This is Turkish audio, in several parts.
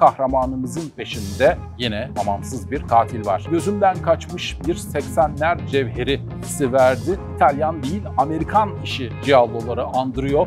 kahramanımızın peşinde yine amansız bir katil var. Gözümden kaçmış bir 80'ler cevheri hissi verdi. İtalyan değil Amerikan işi Giallo'ları andırıyor.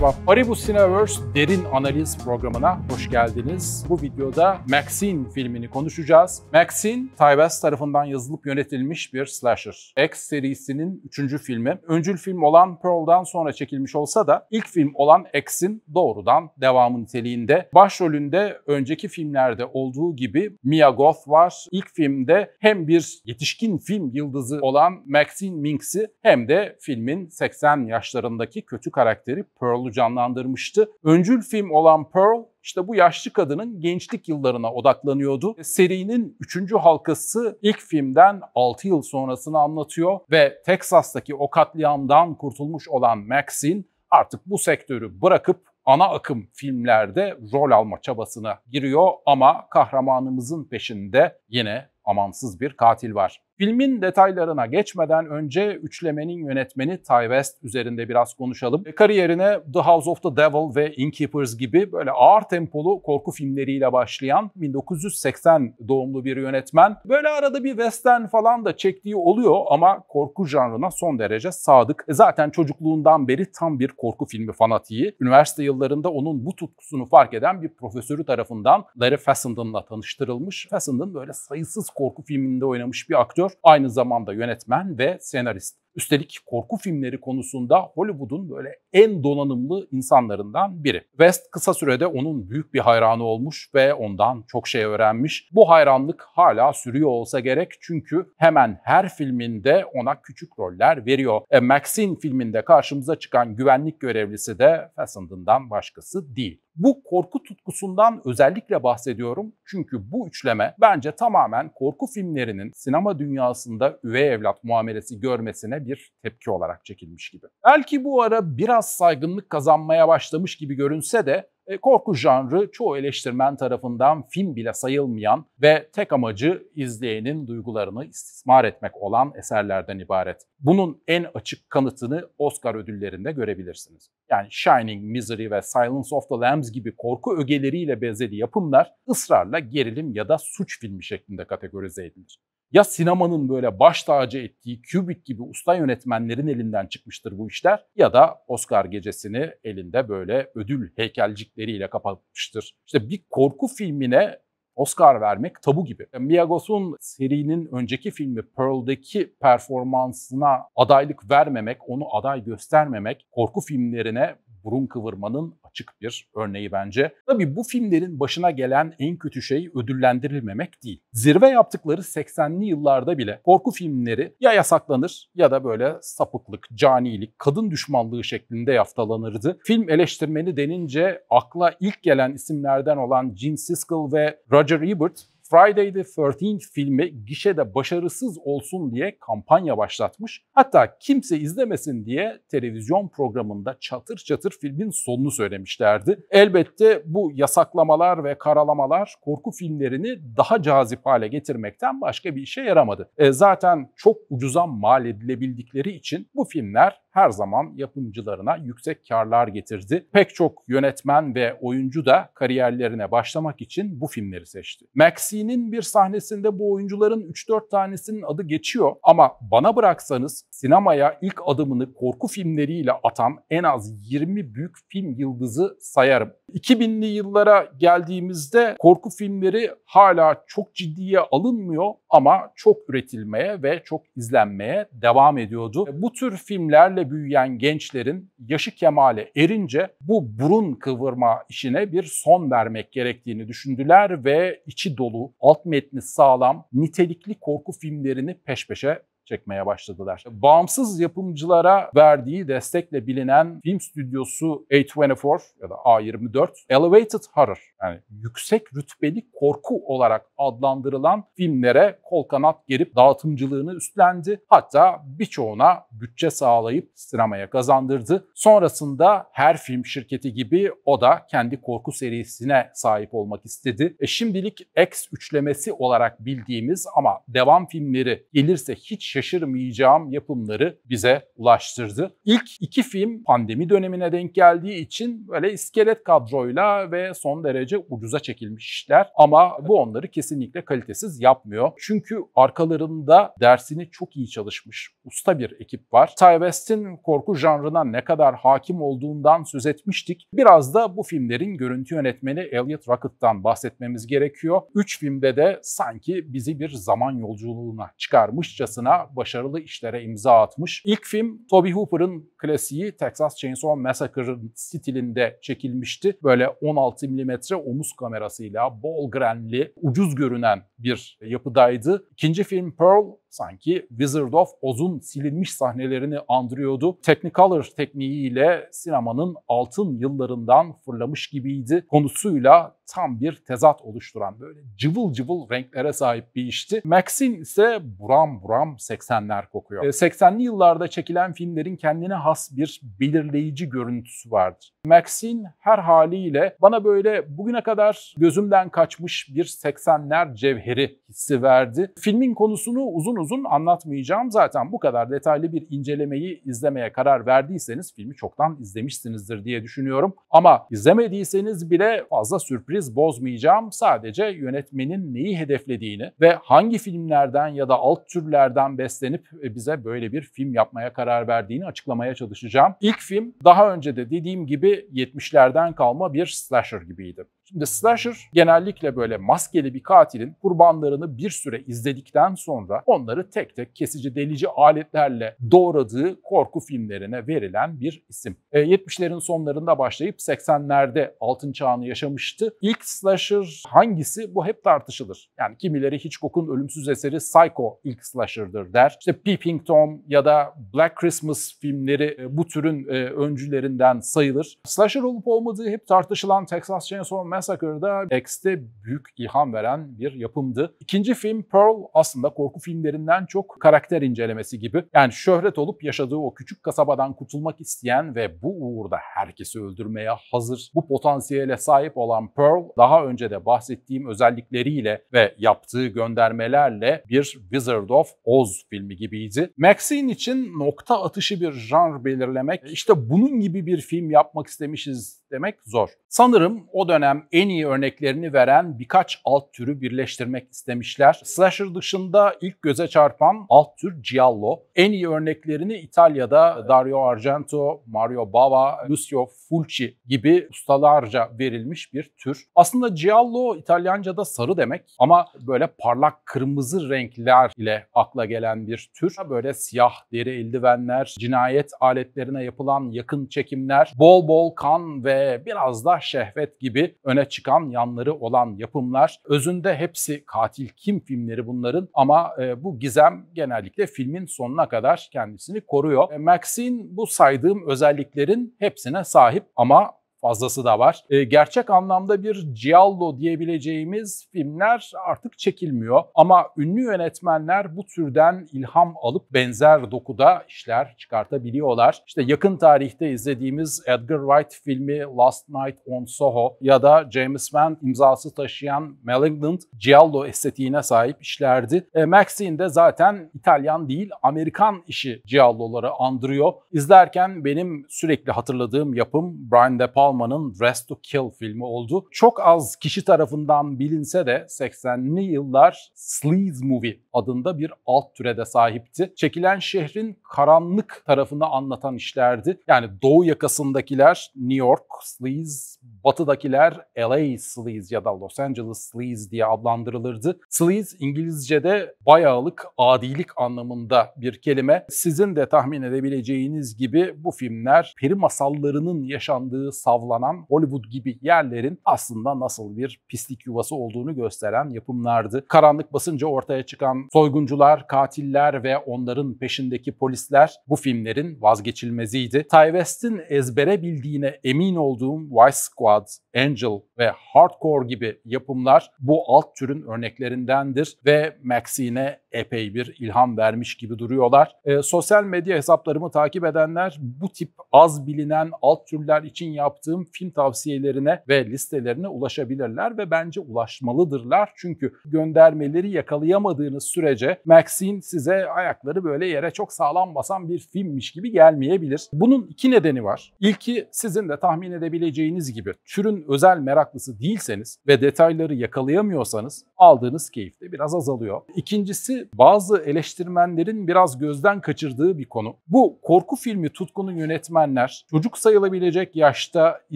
Merhaba, Paribus Cineverse derin analiz programına hoş geldiniz. Bu videoda Maxine filmini konuşacağız. Maxine, Ty West tarafından yazılıp yönetilmiş bir slasher. X serisinin 3. filmi. Öncül film olan Pearl'dan sonra çekilmiş olsa da ilk film olan X'in doğrudan devamı niteliğinde. Başrolünde önceki filmlerde olduğu gibi Mia Goth var. İlk filmde hem bir yetişkin film yıldızı olan Maxine Minks'i hem de filmin 80 yaşlarındaki kötü karakteri Pearl canlandırmıştı. Öncül film olan Pearl işte bu yaşlı kadının gençlik yıllarına odaklanıyordu. E, serinin üçüncü halkası ilk filmden 6 yıl sonrasını anlatıyor ve Texas'taki o katliamdan kurtulmuş olan Maxine artık bu sektörü bırakıp ana akım filmlerde rol alma çabasına giriyor ama kahramanımızın peşinde yine amansız bir katil var. Filmin detaylarına geçmeden önce üçlemenin yönetmeni Ty West üzerinde biraz konuşalım. E, kariyerine The House of the Devil ve Innkeepers gibi böyle ağır tempolu korku filmleriyle başlayan 1980 doğumlu bir yönetmen. Böyle arada bir western falan da çektiği oluyor ama korku janrına son derece sadık. E, zaten çocukluğundan beri tam bir korku filmi fanatiği. Üniversite yıllarında onun bu tutkusunu fark eden bir profesörü tarafından Larry Fessenden Fessenden tanıştırılmış. Fessenden böyle sayısız korku filminde oynamış bir aktör. Aynı zamanda yönetmen ve senarist. Üstelik korku filmleri konusunda Hollywood'un böyle en donanımlı insanlarından biri. West kısa sürede onun büyük bir hayranı olmuş ve ondan çok şey öğrenmiş. Bu hayranlık hala sürüyor olsa gerek çünkü hemen her filminde ona küçük roller veriyor. E, Maxine filminde karşımıza çıkan güvenlik görevlisi de Fessenden başkası değil. Bu korku tutkusundan özellikle bahsediyorum çünkü bu üçleme bence tamamen korku filmlerinin sinema dünyasında üvey evlat muamelesi görmesine bir tepki olarak çekilmiş gibi. Belki bu ara biraz saygınlık kazanmaya başlamış gibi görünse de e, korku janrı çoğu eleştirmen tarafından film bile sayılmayan ve tek amacı izleyenin duygularını istismar etmek olan eserlerden ibaret. Bunun en açık kanıtını Oscar ödüllerinde görebilirsiniz. Yani Shining, Misery ve Silence of the Lambs gibi korku ögeleriyle bezeli yapımlar ısrarla gerilim ya da suç filmi şeklinde kategorize edilir. Ya sinemanın böyle baş tacı ettiği Kubrick gibi usta yönetmenlerin elinden çıkmıştır bu işler ya da Oscar gecesini elinde böyle ödül heykelcikleriyle kapatmıştır. İşte bir korku filmine Oscar vermek tabu gibi. Miyagos'un serinin önceki filmi Pearl'deki performansına adaylık vermemek, onu aday göstermemek korku filmlerine burun kıvırmanın açık bir örneği bence. Tabi bu filmlerin başına gelen en kötü şey ödüllendirilmemek değil. Zirve yaptıkları 80'li yıllarda bile korku filmleri ya yasaklanır ya da böyle sapıklık, canilik, kadın düşmanlığı şeklinde yaftalanırdı. Film eleştirmeni denince akla ilk gelen isimlerden olan Gene Siskel ve Roger Ebert Friday the 13th filmi gişede başarısız olsun diye kampanya başlatmış. Hatta kimse izlemesin diye televizyon programında çatır çatır filmin sonunu söylemişlerdi. Elbette bu yasaklamalar ve karalamalar korku filmlerini daha cazip hale getirmekten başka bir işe yaramadı. E zaten çok ucuza mal edilebildikleri için bu filmler her zaman yapımcılarına yüksek karlar getirdi. Pek çok yönetmen ve oyuncu da kariyerlerine başlamak için bu filmleri seçti. Maxi'nin bir sahnesinde bu oyuncuların 3-4 tanesinin adı geçiyor ama bana bıraksanız sinemaya ilk adımını korku filmleriyle atan en az 20 büyük film yıldızı sayarım. 2000'li yıllara geldiğimizde korku filmleri hala çok ciddiye alınmıyor ama çok üretilmeye ve çok izlenmeye devam ediyordu. Bu tür filmlerle kemale büyüyen gençlerin yaşı kemale erince bu burun kıvırma işine bir son vermek gerektiğini düşündüler ve içi dolu, alt metni sağlam, nitelikli korku filmlerini peş peşe çekmeye başladılar. Bağımsız yapımcılara verdiği destekle bilinen film stüdyosu A24 ya da A24 Elevated Horror yani yüksek rütbeli korku olarak adlandırılan filmlere kol kanat gerip dağıtımcılığını üstlendi. Hatta birçoğuna bütçe sağlayıp sinemaya kazandırdı. Sonrasında her film şirketi gibi o da kendi korku serisine sahip olmak istedi. E şimdilik X üçlemesi olarak bildiğimiz ama devam filmleri gelirse hiç şaşırmayacağım yapımları bize ulaştırdı. İlk iki film pandemi dönemine denk geldiği için böyle iskelet kadroyla ve son derece ucuza çekilmiş işler ama bu onları kesinlikle kalitesiz yapmıyor. Çünkü arkalarında dersini çok iyi çalışmış usta bir ekip var. Ty West'in korku janrına ne kadar hakim olduğundan söz etmiştik. Biraz da bu filmlerin görüntü yönetmeni Elliot Rocket'tan bahsetmemiz gerekiyor. Üç filmde de sanki bizi bir zaman yolculuğuna çıkarmışçasına başarılı işlere imza atmış. İlk film Toby Hooper'ın klasiği Texas Chainsaw Massacre'ın stilinde çekilmişti. Böyle 16 mm omuz kamerasıyla bol grenli, ucuz görünen bir yapıdaydı. İkinci film Pearl sanki Wizard of Oz'un silinmiş sahnelerini andırıyordu. Technicolor tekniğiyle sinemanın altın yıllarından fırlamış gibiydi. Konusuyla tam bir tezat oluşturan böyle cıvıl cıvıl renklere sahip bir işti. Maxine ise buram buram 80'ler kokuyor. 80'li e, yıllarda çekilen filmlerin kendine has bir belirleyici görüntüsü vardır. Maxine her haliyle bana böyle bugüne kadar gözümden kaçmış bir 80'ler cevheri mücevheri hissi verdi. Filmin konusunu uzun uzun anlatmayacağım. Zaten bu kadar detaylı bir incelemeyi izlemeye karar verdiyseniz filmi çoktan izlemişsinizdir diye düşünüyorum. Ama izlemediyseniz bile fazla sürpriz bozmayacağım. Sadece yönetmenin neyi hedeflediğini ve hangi filmlerden ya da alt türlerden beslenip e, bize böyle bir film yapmaya karar verdiğini açıklamaya çalışacağım. İlk film daha önce de dediğim gibi 70'lerden kalma bir slasher gibiydi. Şimdi slasher genellikle böyle maskeli bir katilin kurbanlarını bir süre izledikten sonra onları tek tek kesici delici aletlerle doğradığı korku filmlerine verilen bir isim. E, 70'lerin sonlarında başlayıp 80'lerde altın çağını yaşamıştı. İlk slasher hangisi bu hep tartışılır. Yani kimileri Hitchcock'un ölümsüz eseri Psycho ilk slasher'dır der. İşte Peeping Tom ya da Black Christmas filmleri e, bu türün e, öncülerinden sayılır. Slasher olup olmadığı hep tartışılan Texas Chainsaw Massacre'da X'te büyük ilham veren bir yapımdı. İkinci film Pearl aslında korku filmlerinden çok karakter incelemesi gibi. Yani şöhret olup yaşadığı o küçük kasabadan kurtulmak isteyen ve bu uğurda herkesi öldürmeye hazır, bu potansiyele sahip olan Pearl daha önce de bahsettiğim özellikleriyle ve yaptığı göndermelerle bir Wizard of Oz filmi gibiydi. Maxine için nokta atışı bir janr belirlemek, işte bunun gibi bir film yapmak istemişiz demek zor. Sanırım o dönem en iyi örneklerini veren birkaç alt türü birleştirmek istemişler. Slasher dışında ilk göze çarpan alt tür Giallo. En iyi örneklerini İtalya'da Dario Argento, Mario Bava, Lucio Fulci gibi ustalarca verilmiş bir tür. Aslında Giallo İtalyanca'da sarı demek ama böyle parlak kırmızı renkler ile akla gelen bir tür. Böyle siyah deri eldivenler, cinayet aletlerine yapılan yakın çekimler, bol bol kan ve biraz da şehvet gibi öne çıkan yanları olan yapımlar. Özünde hepsi katil kim filmleri bunların ama e, bu gizem genellikle filmin sonuna kadar kendisini koruyor. E, Maxine bu saydığım özelliklerin hepsine sahip ama fazlası da var. E, gerçek anlamda bir giallo diyebileceğimiz filmler artık çekilmiyor. Ama ünlü yönetmenler bu türden ilham alıp benzer dokuda işler çıkartabiliyorlar. İşte yakın tarihte izlediğimiz Edgar Wright filmi Last Night on Soho ya da James Wan imzası taşıyan Malignant giallo estetiğine sahip işlerdi. E, Maxine de zaten İtalyan değil Amerikan işi gialloları andırıyor. İzlerken benim sürekli hatırladığım yapım Brian De Palma Salman'ın *Rest to Kill filmi oldu. Çok az kişi tarafından bilinse de 80'li yıllar Sleaze Movie adında bir alt türede sahipti. Çekilen şehrin karanlık tarafını anlatan işlerdi. Yani doğu yakasındakiler New York Sleaze, batıdakiler LA Sleaze ya da Los Angeles Sleaze diye adlandırılırdı. Sleaze İngilizce'de bayağılık, adilik anlamında bir kelime. Sizin de tahmin edebileceğiniz gibi bu filmler peri masallarının yaşandığı sav avlanan Hollywood gibi yerlerin aslında nasıl bir pislik yuvası olduğunu gösteren yapımlardı. Karanlık basınca ortaya çıkan soyguncular, katiller ve onların peşindeki polisler bu filmlerin vazgeçilmeziydi. Ty West'in ezbere bildiğine emin olduğum Vice Squad, Angel ve Hardcore gibi yapımlar bu alt türün örneklerindendir ve Maxine'e epey bir ilham vermiş gibi duruyorlar. E, sosyal medya hesaplarımı takip edenler bu tip az bilinen alt türler için yaptığı paylaştığım film tavsiyelerine ve listelerine ulaşabilirler ve bence ulaşmalıdırlar. Çünkü göndermeleri yakalayamadığınız sürece Maxine size ayakları böyle yere çok sağlam basan bir filmmiş gibi gelmeyebilir. Bunun iki nedeni var. İlki sizin de tahmin edebileceğiniz gibi türün özel meraklısı değilseniz ve detayları yakalayamıyorsanız aldığınız keyif de biraz azalıyor. İkincisi bazı eleştirmenlerin biraz gözden kaçırdığı bir konu. Bu korku filmi tutkunu yönetmenler çocuk sayılabilecek yaşta yıllarda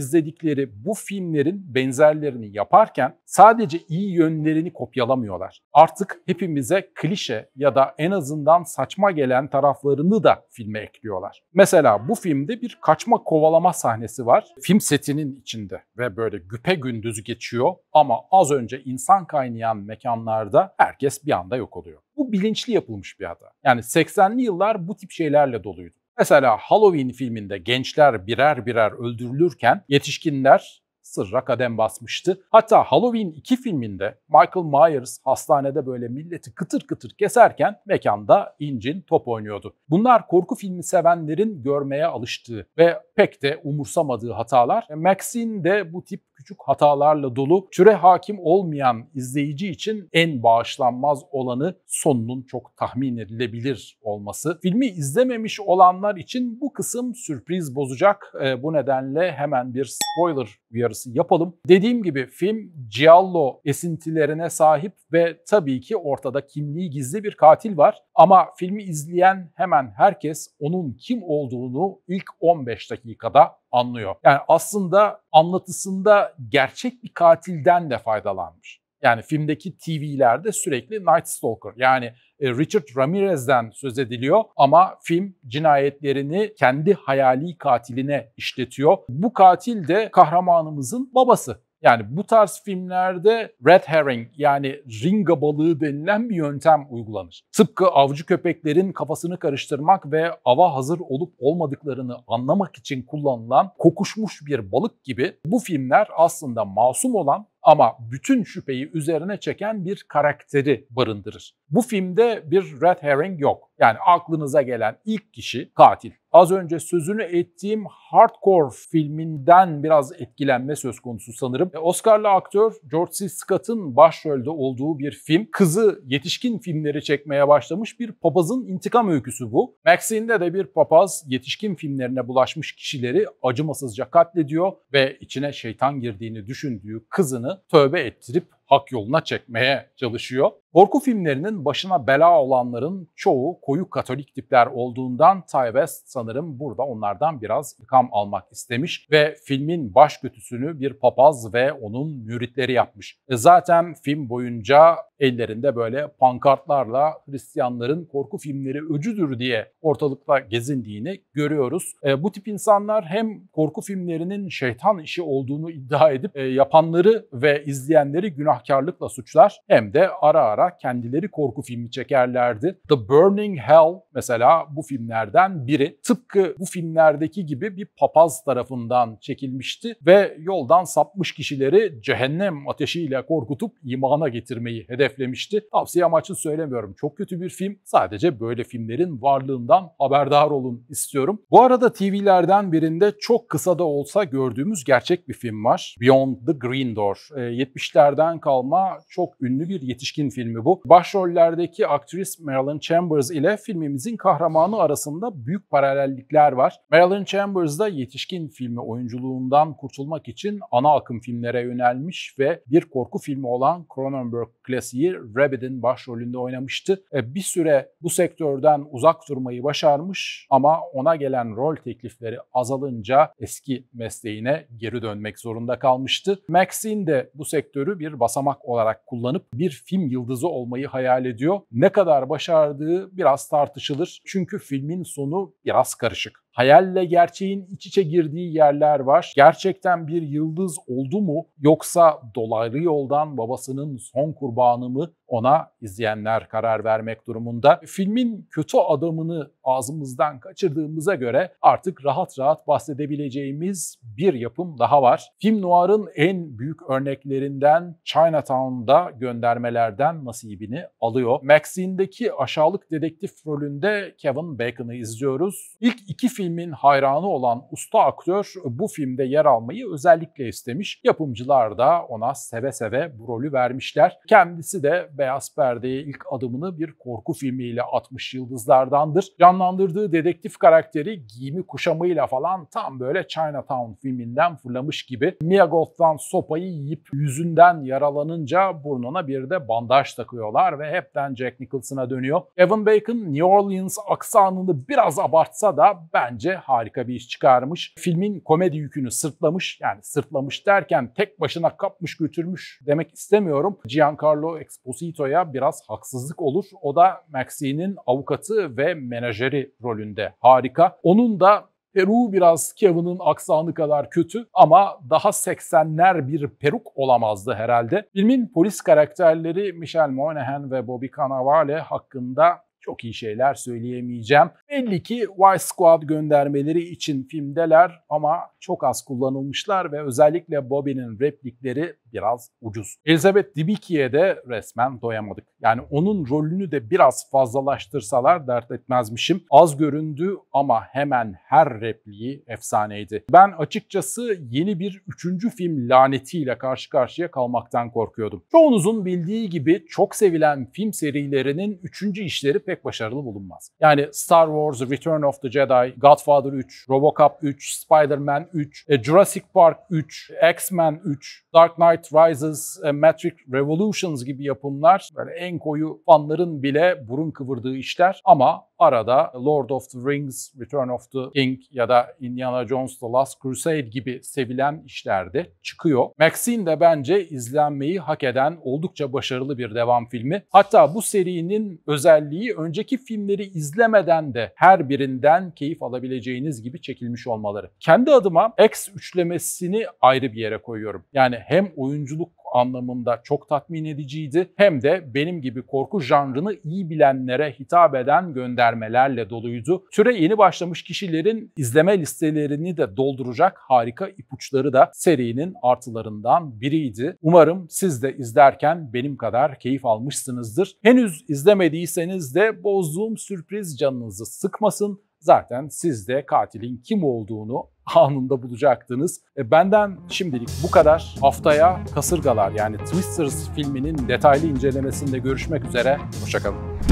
izledikleri bu filmlerin benzerlerini yaparken sadece iyi yönlerini kopyalamıyorlar. Artık hepimize klişe ya da en azından saçma gelen taraflarını da filme ekliyorlar. Mesela bu filmde bir kaçma kovalama sahnesi var. Film setinin içinde ve böyle güpe gündüz geçiyor ama az önce insan kaynayan mekanlarda herkes bir anda yok oluyor. Bu bilinçli yapılmış bir hata. Yani 80'li yıllar bu tip şeylerle doluydu. Mesela Halloween filminde gençler birer birer öldürülürken yetişkinler sırra kadem basmıştı. Hatta Halloween 2 filminde Michael Myers hastanede böyle milleti kıtır kıtır keserken mekanda incin top oynuyordu. Bunlar korku filmi sevenlerin görmeye alıştığı ve pek de umursamadığı hatalar. Maxine de bu tip küçük hatalarla dolu, türe hakim olmayan izleyici için en bağışlanmaz olanı sonunun çok tahmin edilebilir olması. Filmi izlememiş olanlar için bu kısım sürpriz bozacak. E, bu nedenle hemen bir spoiler uyarısı yapalım. Dediğim gibi film Giallo esintilerine sahip ve tabii ki ortada kimliği gizli bir katil var. Ama filmi izleyen hemen herkes onun kim olduğunu ilk 15 dakika dakikada anlıyor. Yani aslında anlatısında gerçek bir katilden de faydalanmış. Yani filmdeki TV'lerde sürekli Night Stalker yani e, Richard Ramirez'den söz ediliyor ama film cinayetlerini kendi hayali katiline işletiyor. Bu katil de kahramanımızın babası yani bu tarz filmlerde red herring yani ringa balığı denilen bir yöntem uygulanır. Tıpkı avcı köpeklerin kafasını karıştırmak ve ava hazır olup olmadıklarını anlamak için kullanılan kokuşmuş bir balık gibi bu filmler aslında masum olan ama bütün şüpheyi üzerine çeken bir karakteri barındırır. Bu filmde bir red herring yok. Yani aklınıza gelen ilk kişi katil. Az önce sözünü ettiğim Hardcore filminden biraz etkilenme söz konusu sanırım. E, Oscar'lı aktör George C. Scott'ın başrolde olduğu bir film. Kızı yetişkin filmleri çekmeye başlamış bir papazın intikam öyküsü bu. Maxine'de de bir papaz yetişkin filmlerine bulaşmış kişileri acımasızca katlediyor ve içine şeytan girdiğini düşündüğü kızını tövbe ettirip hak yoluna çekmeye çalışıyor. Korku filmlerinin başına bela olanların çoğu koyu katolik tipler olduğundan Ty West sanırım burada onlardan biraz ilham almak istemiş ve filmin baş kötüsünü bir papaz ve onun müritleri yapmış. E zaten film boyunca ellerinde böyle pankartlarla Hristiyanların korku filmleri öcüdür diye ortalıkta gezindiğini görüyoruz. E, bu tip insanlar hem korku filmlerinin şeytan işi olduğunu iddia edip e, yapanları ve izleyenleri günahkarlıkla suçlar hem de ara ara ara kendileri korku filmi çekerlerdi. The Burning Hell mesela bu filmlerden biri. Tıpkı bu filmlerdeki gibi bir papaz tarafından çekilmişti ve yoldan sapmış kişileri cehennem ateşiyle korkutup imana getirmeyi hedeflemişti. Tavsiye amaçlı söylemiyorum. Çok kötü bir film. Sadece böyle filmlerin varlığından haberdar olun istiyorum. Bu arada TV'lerden birinde çok kısa da olsa gördüğümüz gerçek bir film var. Beyond the Green Door. 70'lerden ee, kalma çok ünlü bir yetişkin filmi filmi bu. Başrollerdeki aktris Marilyn Chambers ile filmimizin kahramanı arasında büyük paralellikler var. Marilyn Chambers da yetişkin filmi oyunculuğundan kurtulmak için ana akım filmlere yönelmiş ve bir korku filmi olan Cronenberg klasiği Rabbit'in başrolünde oynamıştı. E, bir süre bu sektörden uzak durmayı başarmış ama ona gelen rol teklifleri azalınca eski mesleğine geri dönmek zorunda kalmıştı. Maxine de bu sektörü bir basamak olarak kullanıp bir film yıldızı muhafızı olmayı hayal ediyor. Ne kadar başardığı biraz tartışılır. Çünkü filmin sonu biraz karışık. Hayalle gerçeğin iç içe girdiği yerler var. Gerçekten bir yıldız oldu mu yoksa dolaylı yoldan babasının son kurbanı mı ona izleyenler karar vermek durumunda. Filmin kötü adamını ağzımızdan kaçırdığımıza göre artık rahat rahat bahsedebileceğimiz bir yapım daha var. Film noir'ın en büyük örneklerinden Chinatown'da göndermelerden nasibini alıyor. Maxine'deki aşağılık dedektif rolünde Kevin Bacon'ı izliyoruz. İlk iki film filmin hayranı olan usta aktör bu filmde yer almayı özellikle istemiş. Yapımcılar da ona seve seve bu rolü vermişler. Kendisi de Beyaz Perde'ye ilk adımını bir korku filmiyle atmış yıldızlardandır. Canlandırdığı dedektif karakteri giyimi kuşamıyla falan tam böyle Chinatown filminden fırlamış gibi. Mia Goth'tan sopayı yiyip yüzünden yaralanınca burnuna bir de bandaj takıyorlar ve hepten Jack Nicholson'a dönüyor. Evan Bacon New Orleans aksanını biraz abartsa da ben bence harika bir iş çıkarmış. Filmin komedi yükünü sırtlamış. Yani sırtlamış derken tek başına kapmış götürmüş demek istemiyorum. Giancarlo Esposito'ya biraz haksızlık olur. O da Maxine'in avukatı ve menajeri rolünde. Harika. Onun da Peru biraz Kevin'in aksanı kadar kötü ama daha 80'ler bir peruk olamazdı herhalde. Filmin polis karakterleri Michelle Monaghan ve Bobby Cannavale hakkında çok iyi şeyler söyleyemeyeceğim. Belli ki Y Squad göndermeleri için filmdeler ama çok az kullanılmışlar ve özellikle Bobby'nin replikleri biraz ucuz. Elizabeth Debicki'ye de resmen doyamadık. Yani onun rolünü de biraz fazlalaştırsalar dert etmezmişim. Az göründü ama hemen her repliği efsaneydi. Ben açıkçası yeni bir üçüncü film lanetiyle karşı karşıya kalmaktan korkuyordum. Çoğunuzun bildiği gibi çok sevilen film serilerinin üçüncü işleri pek başarılı bulunmaz. Yani Star Wars, Return of the Jedi, Godfather 3, Robocop 3, Spider-Man 3, e, Jurassic Park 3, X-Men 3, Dark Knight Rises, e, Matrix Revolutions gibi yapımlar böyle en koyu fanların bile burun kıvırdığı işler ama Arada Lord of the Rings, Return of the King ya da Indiana Jones The Last Crusade gibi sevilen işlerde çıkıyor. Maxine de bence izlenmeyi hak eden oldukça başarılı bir devam filmi. Hatta bu serinin özelliği önceki filmleri izlemeden de her birinden keyif alabileceğiniz gibi çekilmiş olmaları. Kendi adıma X üçlemesini ayrı bir yere koyuyorum. Yani hem oyunculuk anlamında çok tatmin ediciydi hem de benim gibi korku janrını iyi bilenlere hitap eden gönder önermelerle doluydu. Süre yeni başlamış kişilerin izleme listelerini de dolduracak harika ipuçları da serinin artılarından biriydi. Umarım siz de izlerken benim kadar keyif almışsınızdır. Henüz izlemediyseniz de bozduğum sürpriz canınızı sıkmasın. Zaten siz de katilin kim olduğunu anında bulacaktınız. E, benden şimdilik bu kadar. Haftaya Kasırgalar yani Twisters filminin detaylı incelemesinde görüşmek üzere. Hoşçakalın.